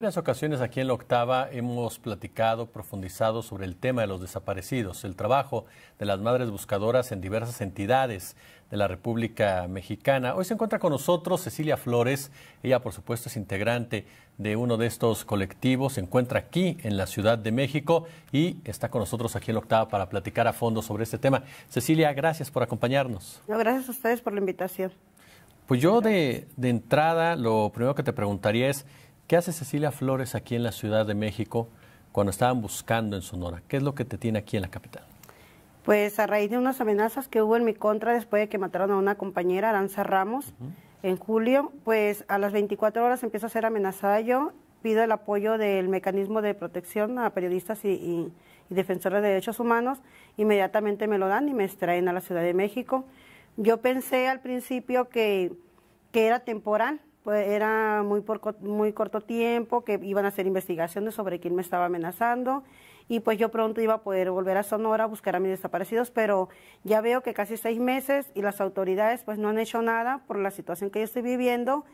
En varias ocasiones aquí en la octava hemos platicado, profundizado sobre el tema de los desaparecidos, el trabajo de las madres buscadoras en diversas entidades de la República Mexicana. Hoy se encuentra con nosotros Cecilia Flores, ella por supuesto es integrante de uno de estos colectivos, se encuentra aquí en la Ciudad de México y está con nosotros aquí en la octava para platicar a fondo sobre este tema. Cecilia, gracias por acompañarnos. gracias a ustedes por la invitación. Pues yo de entrada lo primero que te preguntaría es, ¿Qué hace Cecilia Flores aquí en la Ciudad de México cuando estaban buscando en Sonora? ¿Qué es lo que te tiene aquí en la capital? Pues a raíz de unas amenazas que hubo en mi contra después de que mataron a una compañera, Aranza Ramos, en julio, pues a las 24 horas empiezo a ser amenazada yo. Pido el apoyo del mecanismo de protección a periodistas y, defensores de derechos humanos. Inmediatamente me lo dan y me extraen a la Ciudad de México. Yo pensé al principio que era temporal, pues, era muy, por, muy corto tiempo, que iban a hacer investigaciones sobre quién me estaba amenazando y pues yo pronto iba a poder volver a Sonora a buscar a mis desaparecidos, pero ya veo que casi seis meses y las autoridades pues no han hecho nada por la situación que yo estoy viviendo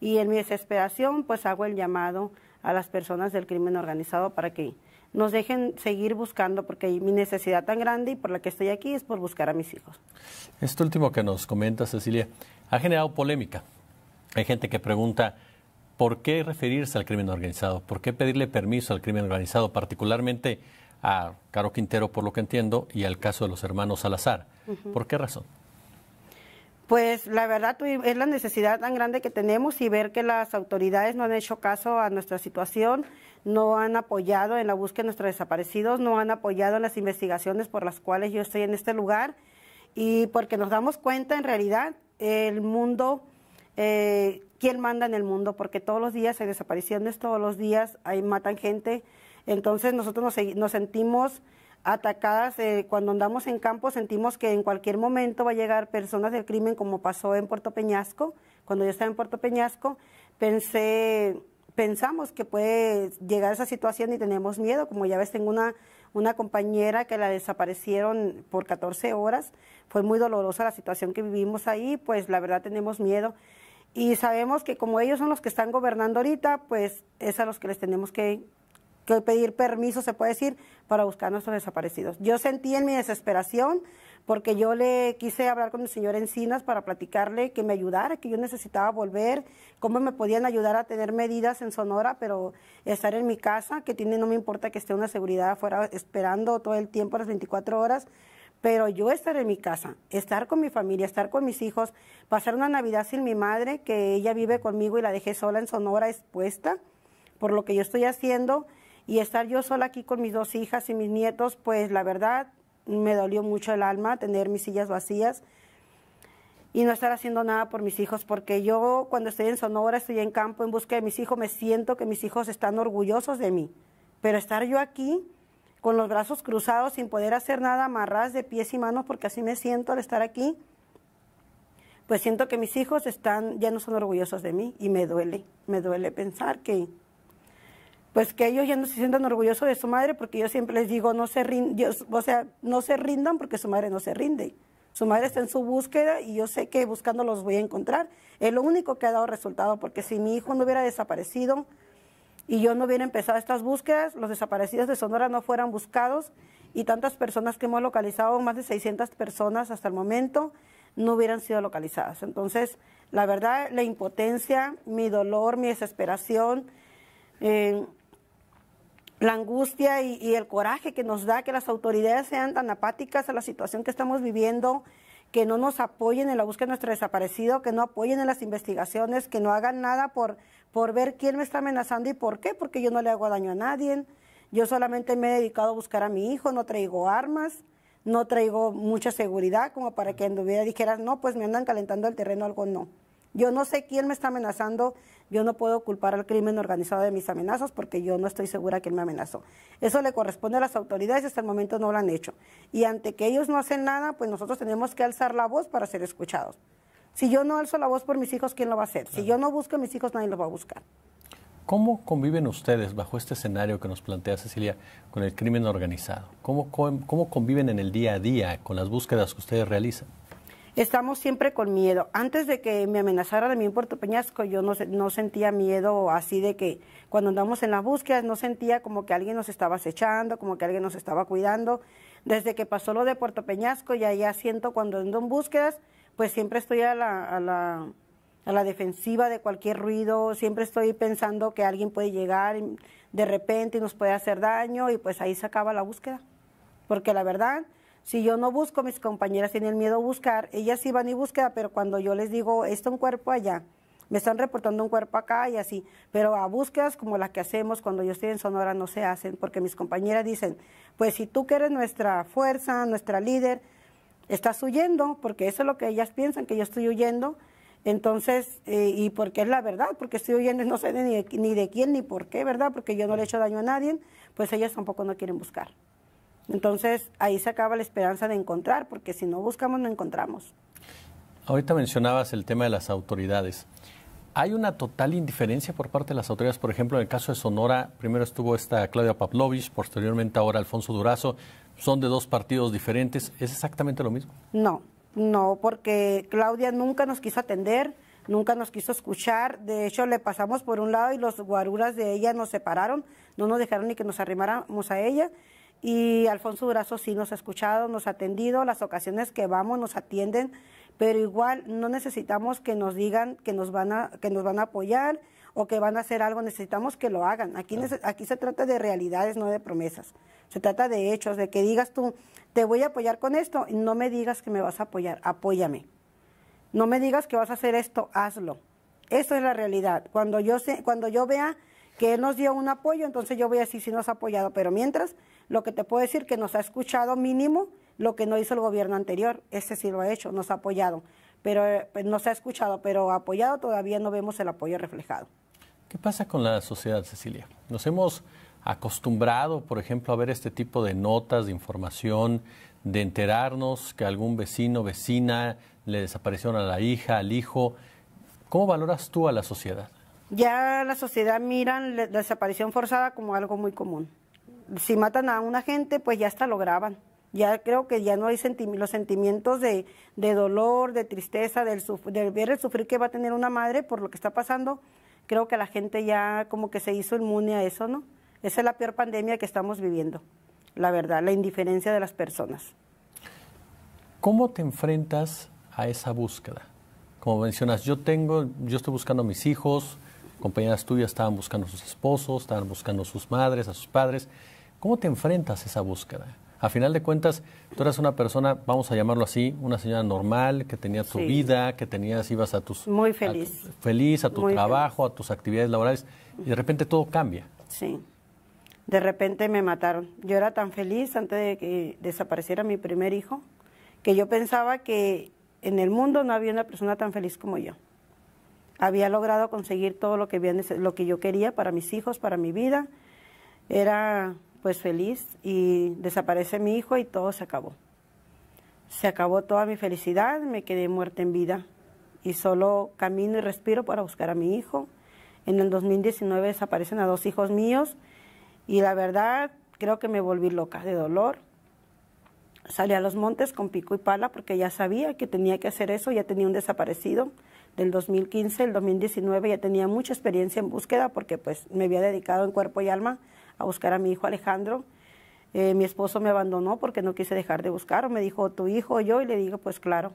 y en mi desesperación pues hago el llamado a las personas del crimen organizado para que nos dejen seguir buscando porque mi necesidad tan grande y por la que estoy aquí es por buscar a mis hijos. Esto último que nos comenta Cecilia ha generado polémica hay gente que pregunta, ¿por qué referirse al crimen organizado? ¿Por qué pedirle permiso al crimen organizado, particularmente a Caro Quintero, por lo que entiendo, y al caso de los hermanos Salazar? ¿Por qué razón? Pues la verdad pues, es la necesidad tan grande que tenemos y ver que las autoridades no han hecho caso a nuestra situación, no han apoyado en la búsqueda de nuestros desaparecidos, no han apoyado en las investigaciones por las cuales yo estoy en este lugar y porque nos damos cuenta en realidad el mundo eh, quién manda en el mundo, porque todos los días hay desapariciones, todos los días ahí matan gente. Entonces nosotros nos, sentimos atacadas, eh, cuando andamos en campo sentimos que en cualquier momento va a llegar personas del crimen, como pasó en Puerto Peñasco, cuando yo estaba en Puerto Peñasco, pensé, pensamos que puede llegar esa situación y tenemos miedo, como ya ves tengo una una compañera que la desaparecieron por 14 horas. Fue muy dolorosa la situación que vivimos ahí, pues la verdad tenemos miedo. Y sabemos que como ellos son los que están gobernando ahorita, pues es a los que les tenemos que, que pedir permiso, se puede decir, para buscar a nuestros desaparecidos. Yo sentí en mi desesperación porque yo le quise hablar con el señor Encinas para platicarle que me ayudara, que yo necesitaba volver, cómo me podían ayudar a tener medidas en Sonora, pero estar en mi casa, que tiene, no me importa que esté una seguridad afuera esperando todo el tiempo, las 24 horas, pero yo estar en mi casa, estar con mi familia, estar con mis hijos, pasar una Navidad sin mi madre, que ella vive conmigo y la dejé sola en Sonora expuesta por lo que yo estoy haciendo, y estar yo sola aquí con mis dos hijas y mis nietos, pues la verdad me dolió mucho el alma tener mis sillas vacías y no estar haciendo nada por mis hijos, porque yo cuando estoy en Sonora, estoy en campo en busca de mis hijos, me siento que mis hijos están orgullosos de mí, pero estar yo aquí con los brazos cruzados, sin poder hacer nada, amarradas de pies y manos, porque así me siento al estar aquí, pues siento que mis hijos están, ya no son orgullosos de mí y me duele, me duele pensar que, pues que ellos ya no se sientan orgullosos de su madre, porque yo siempre les digo, no se rindan, o sea, no se rindan porque su madre no se rinde. Su madre está en su búsqueda y yo sé que buscándolos voy a encontrar. Es lo único que ha dado resultado, porque si mi hijo no hubiera desaparecido, y yo no hubiera empezado estas búsquedas, los desaparecidos de Sonora no fueran buscados y tantas personas que hemos localizado, más de 600 personas hasta el momento, no hubieran sido localizadas. Entonces, la verdad, la impotencia, mi dolor, mi desesperación, eh, la angustia y, el coraje que nos da que las autoridades sean tan apáticas a la situación que estamos viviendo, que no nos apoyen en la búsqueda de nuestro desaparecido, que no apoyen en las investigaciones, que no hagan nada por, por ver quién me está amenazando y por qué, porque yo no le hago daño a nadie. Yo solamente me he dedicado a buscar a mi hijo, no traigo armas, no traigo mucha seguridad como para que anduviera dijera, no, pues me andan calentando el terreno, algo no. Yo no sé quién me está amenazando, yo no puedo culpar al crimen organizado de mis amenazas porque yo no estoy segura que él me amenazó. Eso le corresponde a las autoridades y hasta el momento no lo han hecho. Y ante que ellos no hacen nada, pues nosotros tenemos que alzar la voz para ser escuchados. Si yo no alzo la voz por mis hijos, ¿quién lo va a hacer? Si yo no busco a mis hijos, nadie los va a buscar. ¿Cómo conviven ustedes bajo este escenario que nos plantea Cecilia con el crimen organizado? cómo conviven en el día a día con las búsquedas que ustedes realizan? estamos siempre con miedo. Antes de que me amenazara de mí en Puerto Peñasco, yo no, sentía miedo así de que cuando andamos en las búsquedas, no sentía como que alguien nos estaba acechando, como que alguien nos estaba cuidando. Desde que pasó lo de Puerto Peñasco, ya, ya siento cuando ando en búsquedas, pues siempre estoy a la, a la, a la defensiva de cualquier ruido, siempre estoy pensando que alguien puede llegar de repente y nos puede hacer daño y pues ahí se acaba la búsqueda. Porque la verdad, si yo no busco, mis compañeras tienen miedo a buscar, ellas sí van y buscan, pero cuando yo les digo, está un cuerpo allá, me están reportando un cuerpo acá y así, pero a búsquedas como las que hacemos cuando yo estoy en Sonora no se hacen, porque mis compañeras dicen, pues si tú que eres nuestra fuerza, nuestra líder, estás huyendo, porque eso es lo que ellas piensan, que yo estoy huyendo, entonces, eh, y porque es la verdad, porque estoy huyendo, y no sé de, ni de quién ni por qué, ¿verdad? Porque yo no le he hecho daño a nadie, pues ellas tampoco no quieren buscar. Entonces ahí se acaba la esperanza de encontrar, porque si no buscamos, no encontramos. Ahorita mencionabas el tema de las autoridades. Hay una total indiferencia por parte de las autoridades. Por ejemplo, en el caso de Sonora, primero estuvo esta Claudia Pavlovich, posteriormente ahora Alfonso Durazo. Son de dos partidos diferentes. ¿Es exactamente lo mismo? No, no, porque Claudia nunca nos quiso atender, nunca nos quiso escuchar. De hecho, le pasamos por un lado y los guaruras de ella nos separaron, no nos dejaron ni que nos arrimáramos a ella y Alfonso Durazo sí nos ha escuchado, nos ha atendido, las ocasiones que vamos nos atienden, pero igual no necesitamos que nos digan que nos van a, que nos van a apoyar o que van a hacer algo, necesitamos que lo hagan. Aquí, aquí se trata de realidades, no de promesas. Se trata de hechos, de que digas tú, te voy a apoyar con esto, no me digas que me vas a apoyar, apóyame. No me digas que vas a hacer esto, hazlo. Eso es la realidad. Cuando yo, cuando yo vea que nos dio un apoyo, entonces yo voy a decir si nos ha apoyado, pero mientras, lo que te puedo decir que nos ha escuchado mínimo lo que no hizo el gobierno anterior, ese sí lo ha hecho, nos ha apoyado, pero no eh, pues, nos ha escuchado, pero apoyado todavía no vemos el apoyo reflejado. ¿Qué pasa con la sociedad, Cecilia? Nos hemos acostumbrado, por ejemplo, a ver este tipo de notas, de información, de enterarnos que algún vecino, vecina le desaparecieron a la hija, al hijo. ¿Cómo valoras tú a la sociedad? Ya la sociedad mira la desaparición forzada como algo muy común. Si matan a una gente, pues ya hasta lo graban. Ya creo que ya no hay los sentimientos de, dolor, de tristeza, del de ver el sufrir que va a tener una madre por lo que está pasando. Creo que la gente ya como que se hizo inmune a eso, ¿no? Esa es la peor pandemia que estamos viviendo, la verdad, la indiferencia de las personas. ¿Cómo te enfrentas a esa búsqueda? Como mencionas, yo tengo, yo estoy buscando a mis hijos, compañeras tuyas estaban buscando a sus esposos, estaban buscando a sus madres, a sus padres. ¿Cómo te enfrentas a esa búsqueda? A final de cuentas, tú eras una persona, vamos a llamarlo así, una señora normal, que tenía tu vida, que tenías, ibas a tus... Muy feliz. feliz, a tu trabajo, a tus actividades laborales, y de repente todo cambia. Sí. De repente me mataron. Yo era tan feliz antes de que desapareciera mi primer hijo, que yo pensaba que en el mundo no había una persona tan feliz como yo había logrado conseguir todo lo que, lo que yo quería para mis hijos, para mi vida. Era pues feliz y desaparece mi hijo y todo se acabó. Se acabó toda mi felicidad, me quedé muerta en vida y solo camino y respiro para buscar a mi hijo. En el 2019 desaparecen a dos hijos míos y la verdad creo que me volví loca de dolor. Salí a los montes con pico y pala porque ya sabía que tenía que hacer eso, ya tenía un desaparecido del 2015, el 2019 ya tenía mucha experiencia en búsqueda porque pues me había dedicado en cuerpo y alma a buscar a mi hijo Alejandro. Eh, mi esposo me abandonó porque no quise dejar de buscar, me dijo tu hijo yo y le digo pues claro,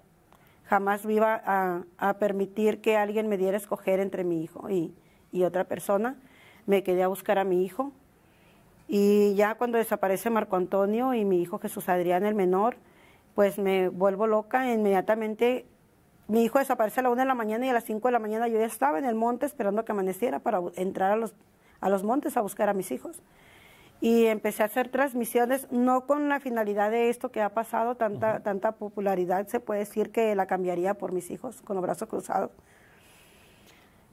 jamás iba a, permitir que alguien me diera escoger entre mi hijo y, y otra persona. Me quedé a buscar a mi hijo y ya cuando desaparece Marco Antonio y mi hijo Jesús Adrián el menor, pues me vuelvo loca, inmediatamente mi hijo desapareció a las 1 de la mañana y a las 5 de la mañana yo ya estaba en el monte esperando que amaneciera para entrar a los, montes a buscar a mis hijos. Y empecé a hacer transmisiones, no con la finalidad de esto que ha pasado, tanta, tanta popularidad, se puede decir que la cambiaría por mis hijos, con los brazos cruzados.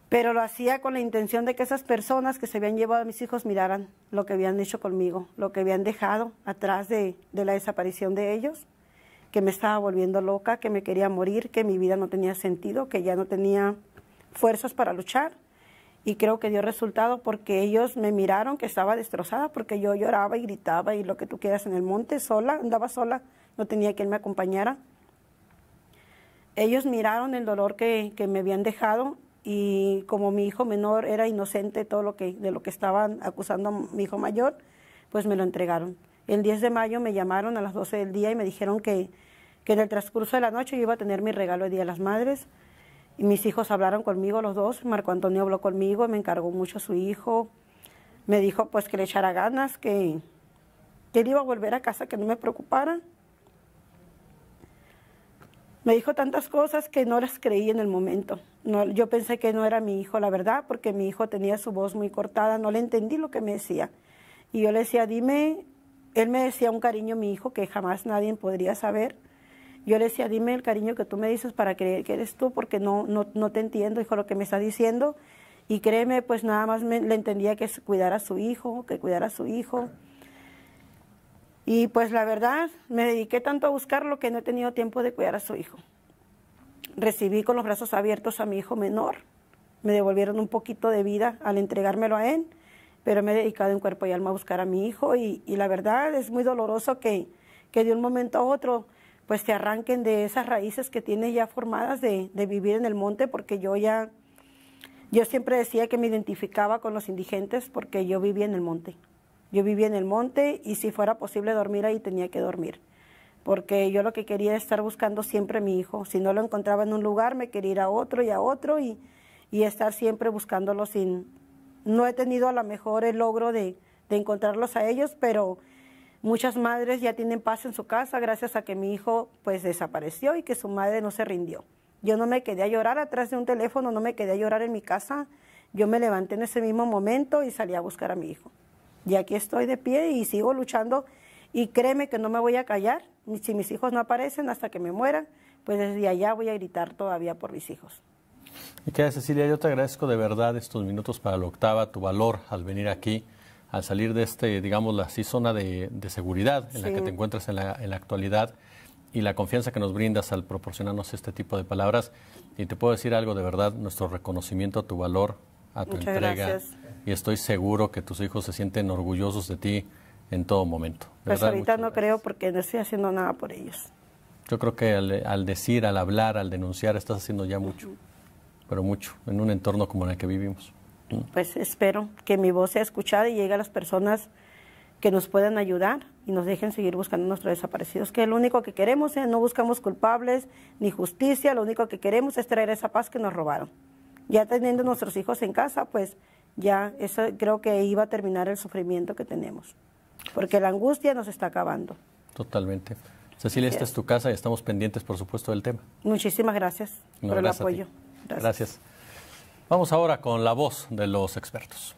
Pero lo hacía con la intención de que esas personas que se habían llevado a mis hijos miraran lo que habían hecho conmigo, lo que habían dejado atrás de la desaparición de ellos que me estaba volviendo loca, que me quería morir, que mi vida no tenía sentido, que ya no tenía fuerzas para luchar. Y creo que dio resultado porque ellos me miraron que estaba destrozada, porque yo lloraba y gritaba y lo que tú quieras en el monte, sola, andaba sola, no tenía quien me acompañara. Ellos miraron el dolor que, que me habían dejado y como mi hijo menor era inocente todo lo que, de lo que estaban acusando a mi hijo mayor, pues me lo entregaron. El 10 de mayo me llamaron a las 12 del día y me dijeron que, que en el transcurso de la noche iba a tener mi regalo de Día de las Madres. Y mis hijos hablaron conmigo, los dos. Marco Antonio habló conmigo, me encargó mucho su hijo. Me dijo pues que le echara ganas, que, que él iba a volver a casa, que no me preocupara. Me dijo tantas cosas que no las creí en el momento. No, yo pensé que no era mi hijo, la verdad, porque mi hijo tenía su voz muy cortada, no le entendí lo que me decía. Y yo le decía, dime él me decía un cariño, mi hijo, que jamás nadie podría saber. Yo le decía, dime el cariño que tú me dices para creer que eres tú, porque no, no, te entiendo, hijo, lo que me está diciendo. Y créeme, pues nada más le entendía que cuidar a su hijo, que cuidara a su hijo. Y pues la verdad, me dediqué tanto a buscarlo que no he tenido tiempo de cuidar a su hijo. Recibí con los brazos abiertos a mi hijo menor. Me devolvieron un poquito de vida al entregármelo a él pero me he dedicado en cuerpo y alma a buscar a mi hijo y, la verdad es muy doloroso que, que, de un momento a otro pues te arranquen de esas raíces que tienes ya formadas de, vivir en el monte porque yo ya, yo siempre decía que me identificaba con los indigentes porque yo vivía en el monte. Yo vivía en el monte y si fuera posible dormir ahí tenía que dormir porque yo lo que quería era estar buscando siempre a mi hijo. Si no lo encontraba en un lugar me quería ir a otro y a otro y estar siempre buscándolo sin, no he tenido a lo mejor el logro de, encontrarlos a ellos, pero muchas madres ya tienen paz en su casa gracias a que mi hijo pues desapareció y que su madre no se rindió. Yo no me quedé a llorar atrás de un teléfono, no me quedé a llorar en mi casa. Yo me levanté en ese mismo momento y salí a buscar a mi hijo. Y aquí estoy de pie y sigo luchando. Y créeme que no me voy a callar. Si mis hijos no aparecen hasta que me mueran, pues desde allá voy a gritar todavía por mis hijos. Y queda Cecilia, yo te agradezco de verdad estos minutos para la octava, tu valor al venir aquí, al salir de este, digamos, la zona de, de seguridad en la que te encuentras en la, actualidad y la confianza que nos brindas al proporcionarnos este tipo de palabras. Y te puedo decir algo de verdad, nuestro reconocimiento a tu valor, a tu Muchas entrega. Gracias. Y estoy seguro que tus hijos se sienten orgullosos de ti en todo momento. pues ahorita no creo porque no estoy haciendo nada por ellos. Yo creo que al, decir, al hablar, al denunciar, estás haciendo ya mucho pero mucho, en un entorno como el que vivimos. Pues espero que mi voz sea escuchada y llegue a las personas que nos puedan ayudar y nos dejen seguir buscando a nuestros desaparecidos, que lo único que queremos es ¿eh? no buscamos culpables ni justicia, lo único que queremos es traer esa paz que nos robaron. Ya teniendo nuestros hijos en casa, pues ya eso creo que iba a terminar el sufrimiento que tenemos, porque la angustia nos está acabando. Totalmente. Cecilia, esta es tu casa y estamos pendientes, por supuesto, del tema. Muchísimas gracias por el apoyo. Gracias. Vamos ahora con la voz de los expertos.